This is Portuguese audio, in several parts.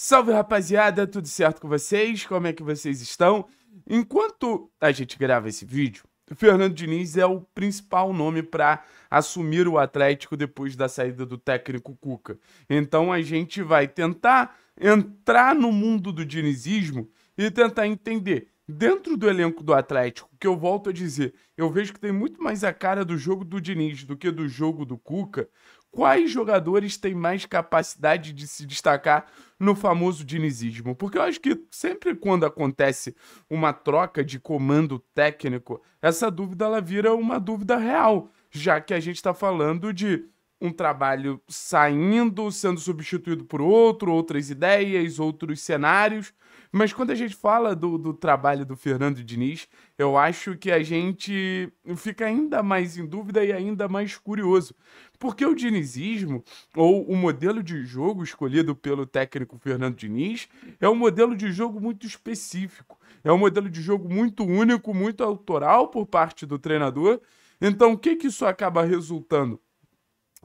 Salve rapaziada, tudo certo com vocês? Como é que vocês estão? Enquanto a gente grava esse vídeo, o Fernando Diniz é o principal nome para assumir o Atlético depois da saída do técnico Cuca. Então a gente vai tentar entrar no mundo do dinizismo e tentar entender dentro do elenco do Atlético, que eu volto a dizer, eu vejo que tem muito mais a cara do jogo do Diniz do que do jogo do Cuca quais jogadores têm mais capacidade de se destacar no famoso dinizismo. Porque eu acho que sempre quando acontece uma troca de comando técnico, essa dúvida ela vira uma dúvida real, já que a gente está falando de um trabalho saindo, sendo substituído por outro, outras ideias, outros cenários. Mas quando a gente fala do, do trabalho do Fernando Diniz, eu acho que a gente fica ainda mais em dúvida e ainda mais curioso. Porque o dinizismo, ou o modelo de jogo escolhido pelo técnico Fernando Diniz, é um modelo de jogo muito específico. É um modelo de jogo muito único, muito autoral por parte do treinador. Então, o que, que isso acaba resultando?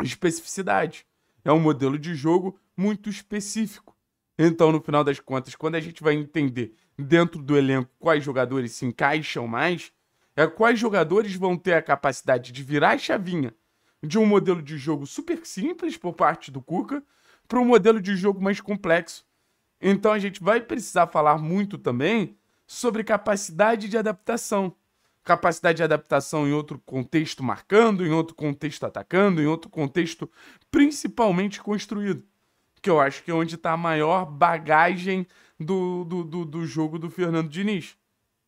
Especificidade. É um modelo de jogo muito específico. Então, no final das contas, quando a gente vai entender dentro do elenco quais jogadores se encaixam mais, é quais jogadores vão ter a capacidade de virar a chavinha de um modelo de jogo super simples por parte do Cuca para um modelo de jogo mais complexo. Então a gente vai precisar falar muito também sobre capacidade de adaptação. Capacidade de adaptação em outro contexto marcando, em outro contexto atacando, em outro contexto principalmente construído que eu acho que é onde está a maior bagagem do, do, do, do jogo do Fernando Diniz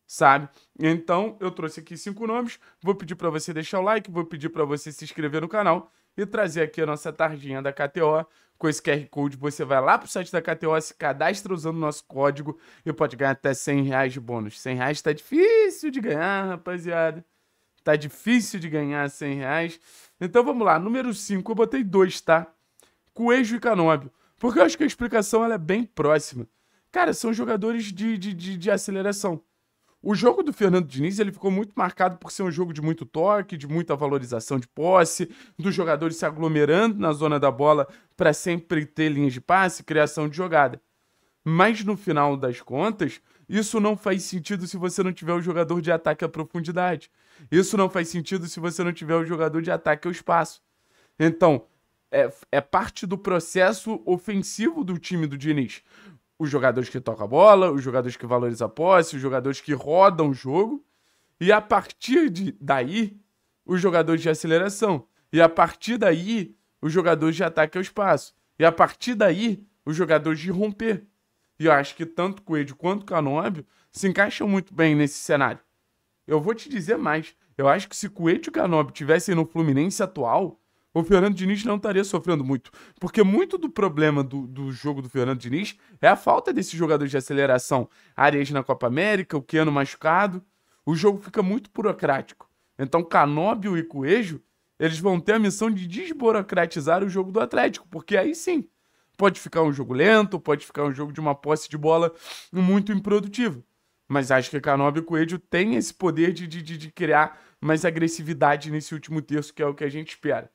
sabe? Então, eu trouxe aqui cinco nomes, vou pedir para você deixar o like, vou pedir para você se inscrever no canal e trazer aqui a nossa tarjinha da KTO. Com esse QR Code, você vai lá pro site da KTO, se cadastra usando o nosso código e pode ganhar até 100 reais de bônus. 100 reais tá difícil de ganhar, rapaziada. Tá difícil de ganhar 100 reais. Então, vamos lá. Número 5, eu botei dois, tá? Coelho e Canóbio. Porque eu acho que a explicação ela é bem próxima. Cara, são jogadores de, de, de, de aceleração. O jogo do Fernando Diniz ele ficou muito marcado por ser um jogo de muito toque, de muita valorização de posse, dos jogadores se aglomerando na zona da bola para sempre ter linhas de passe, criação de jogada. Mas no final das contas, isso não faz sentido se você não tiver o jogador de ataque à profundidade. Isso não faz sentido se você não tiver o jogador de ataque ao espaço. Então, é, é parte do processo ofensivo do time do Diniz. Os jogadores que tocam a bola, os jogadores que valorizam a posse, os jogadores que rodam o jogo. E a partir de, daí, os jogadores de aceleração. E a partir daí, os jogadores de ataque ao espaço. E a partir daí, os jogadores de romper. E eu acho que tanto Coelho quanto Canóbio se encaixam muito bem nesse cenário. Eu vou te dizer mais. Eu acho que se Coelho e Canóbio tivessem no Fluminense atual, o Fernando Diniz não estaria sofrendo muito. Porque muito do problema do, do jogo do Fernando Diniz é a falta desses jogadores de aceleração. Arias na Copa América, o Queno machucado. O jogo fica muito burocrático. Então, Canóbio e Coelho, eles vão ter a missão de desburocratizar o jogo do Atlético. Porque aí sim, pode ficar um jogo lento, pode ficar um jogo de uma posse de bola muito improdutivo. Mas acho que Canóbio e Coelho têm esse poder de, de, de criar mais agressividade nesse último terço, que é o que a gente espera.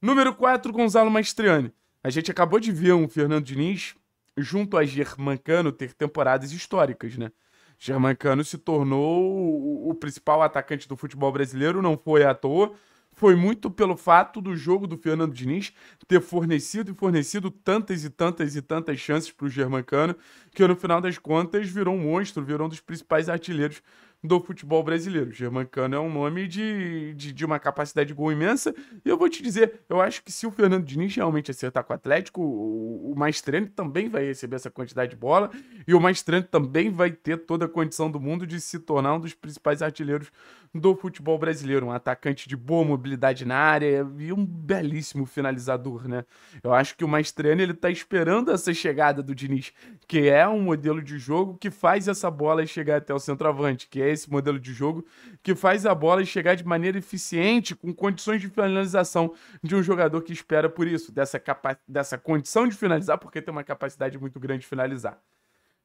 Número 4, Gonzalo Maestriani. A gente acabou de ver um Fernando Diniz junto a Germancano ter temporadas históricas, né? Germancano se tornou o principal atacante do futebol brasileiro, não foi à toa. Foi muito pelo fato do jogo do Fernando Diniz ter fornecido e fornecido tantas e tantas e tantas chances para o Germancano, que no final das contas virou um monstro, virou um dos principais artilheiros do futebol brasileiro. Germancano é um nome de, de, de, uma capacidade de gol imensa. E eu vou te dizer, eu acho que se o Fernando Diniz realmente acertar com o Atlético, o, o Maestrani também vai receber essa quantidade de bola. E o Maestrani também vai ter toda a condição do mundo de se tornar um dos principais artilheiros do futebol brasileiro. Um atacante de boa mobilidade na área e um belíssimo finalizador, né? Eu acho que o Maestrani ele tá esperando essa chegada do Diniz, que é um modelo de jogo que faz essa bola chegar até o centroavante, que é esse modelo de jogo que faz a bola chegar de maneira eficiente, com condições de finalização de um jogador que espera por isso, dessa, capa dessa condição de finalizar, porque tem uma capacidade muito grande de finalizar.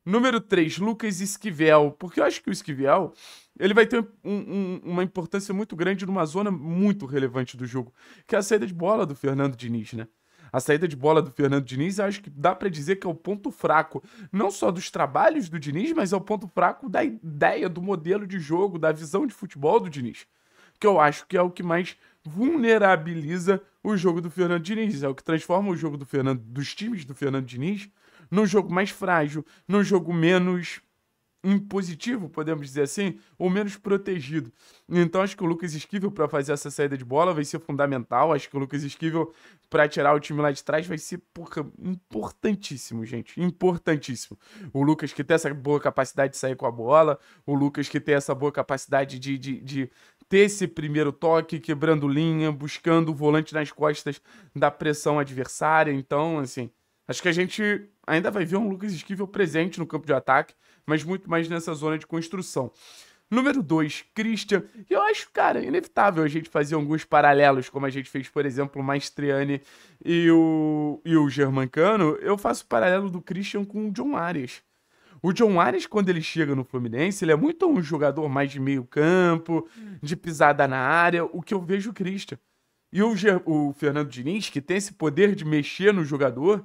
Número 3, Lucas Esquivel. Porque eu acho que o Esquivel ele vai ter um, um, uma importância muito grande numa zona muito relevante do jogo, que é a saída de bola do Fernando Diniz, né? A saída de bola do Fernando Diniz, acho que dá para dizer que é o ponto fraco, não só dos trabalhos do Diniz, mas é o ponto fraco da ideia, do modelo de jogo, da visão de futebol do Diniz. Que eu acho que é o que mais vulnerabiliza o jogo do Fernando Diniz. É o que transforma o jogo do Fernando, dos times do Fernando Diniz num jogo mais frágil, num jogo menos impositivo, podemos dizer assim, ou menos protegido. Então acho que o Lucas Esquivel para fazer essa saída de bola vai ser fundamental. Acho que o Lucas Esquivel para tirar o time lá de trás vai ser porra, importantíssimo, gente, importantíssimo. O Lucas que tem essa boa capacidade de sair com a bola, o Lucas que tem essa boa capacidade de, de, de ter esse primeiro toque, quebrando linha, buscando o volante nas costas da pressão adversária. Então, assim, Acho que a gente ainda vai ver um Lucas Esquivel presente no campo de ataque, mas muito mais nessa zona de construção. Número 2, Christian. E eu acho, cara, inevitável a gente fazer alguns paralelos, como a gente fez, por exemplo, o Maestriani e o, e o Germancano. Eu faço o paralelo do Christian com o John Arias. O John Arias, quando ele chega no Fluminense, ele é muito um jogador mais de meio campo, hum. de pisada na área, o que eu vejo o Christian. E o, Ger o Fernando Diniz, que tem esse poder de mexer no jogador,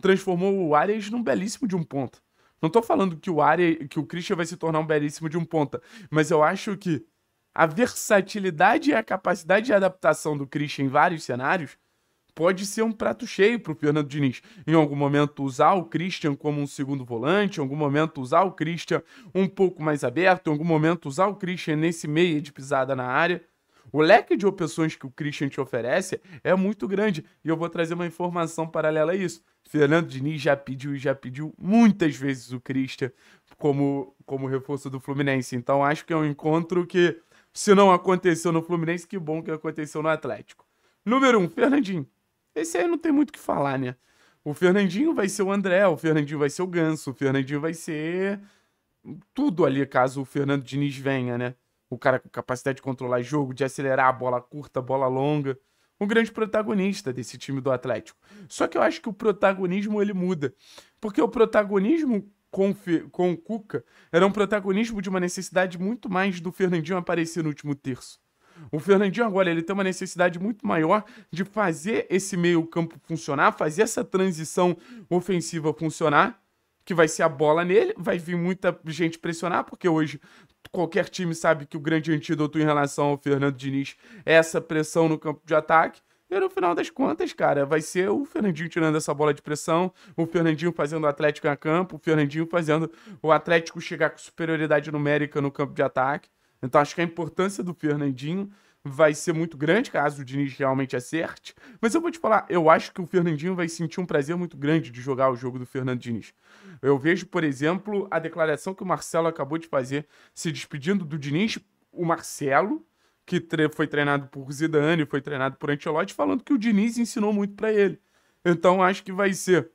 transformou o Arias num belíssimo de um ponta. Não tô falando que o Arias, que o Christian vai se tornar um belíssimo de um ponta, mas eu acho que a versatilidade e a capacidade de adaptação do Christian em vários cenários pode ser um prato cheio para o Fernando Diniz. Em algum momento usar o Christian como um segundo volante, em algum momento usar o Christian um pouco mais aberto, em algum momento usar o Christian nesse meio de pisada na área. O leque de opções que o Christian te oferece é muito grande. E eu vou trazer uma informação paralela a isso. Fernando Diniz já pediu e já pediu muitas vezes o Christian como, como reforço do Fluminense. Então acho que é um encontro que, se não aconteceu no Fluminense, que bom que aconteceu no Atlético. Número 1, um, Fernandinho. Esse aí não tem muito o que falar, né? O Fernandinho vai ser o André, o Fernandinho vai ser o Ganso, o Fernandinho vai ser tudo ali caso o Fernando Diniz venha, né? O cara com capacidade de controlar jogo, de acelerar a bola curta, a bola longa. Um grande protagonista desse time do Atlético. Só que eu acho que o protagonismo ele muda. Porque o protagonismo com, com o Cuca era um protagonismo de uma necessidade muito mais do Fernandinho aparecer no último terço. O Fernandinho agora ele tem uma necessidade muito maior de fazer esse meio-campo funcionar, fazer essa transição ofensiva funcionar, que vai ser a bola nele, vai vir muita gente pressionar, porque hoje qualquer time sabe que o grande antídoto em relação ao Fernando Diniz é essa pressão no campo de ataque. E no final das contas, cara, vai ser o Fernandinho tirando essa bola de pressão, o Fernandinho fazendo o Atlético a campo, o Fernandinho fazendo o Atlético chegar com superioridade numérica no campo de ataque. Então acho que a importância do Fernandinho vai ser muito grande, caso o Diniz realmente acerte. Mas eu vou te falar, eu acho que o Fernandinho vai sentir um prazer muito grande de jogar o jogo do Fernando Diniz. Eu vejo, por exemplo, a declaração que o Marcelo acabou de fazer, se despedindo do Diniz, o Marcelo, que tre foi treinado por Zidane, foi treinado por Ancelotti, falando que o Diniz ensinou muito para ele. Então acho que vai ser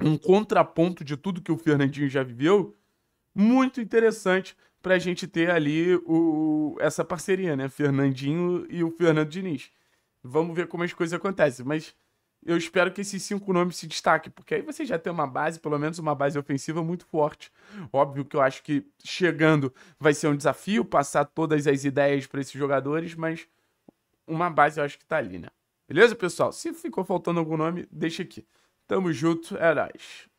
um contraponto de tudo que o Fernandinho já viveu, muito interessante para a gente ter ali o, essa parceria, né? Fernandinho e o Fernando Diniz. Vamos ver como as coisas acontecem. Mas eu espero que esses cinco nomes se destaquem, porque aí você já tem uma base, pelo menos uma base ofensiva muito forte. Óbvio que eu acho que chegando vai ser um desafio passar todas as ideias para esses jogadores, mas uma base eu acho que tá ali, né? Beleza, pessoal? Se ficou faltando algum nome, deixa aqui. Tamo junto, é nóis.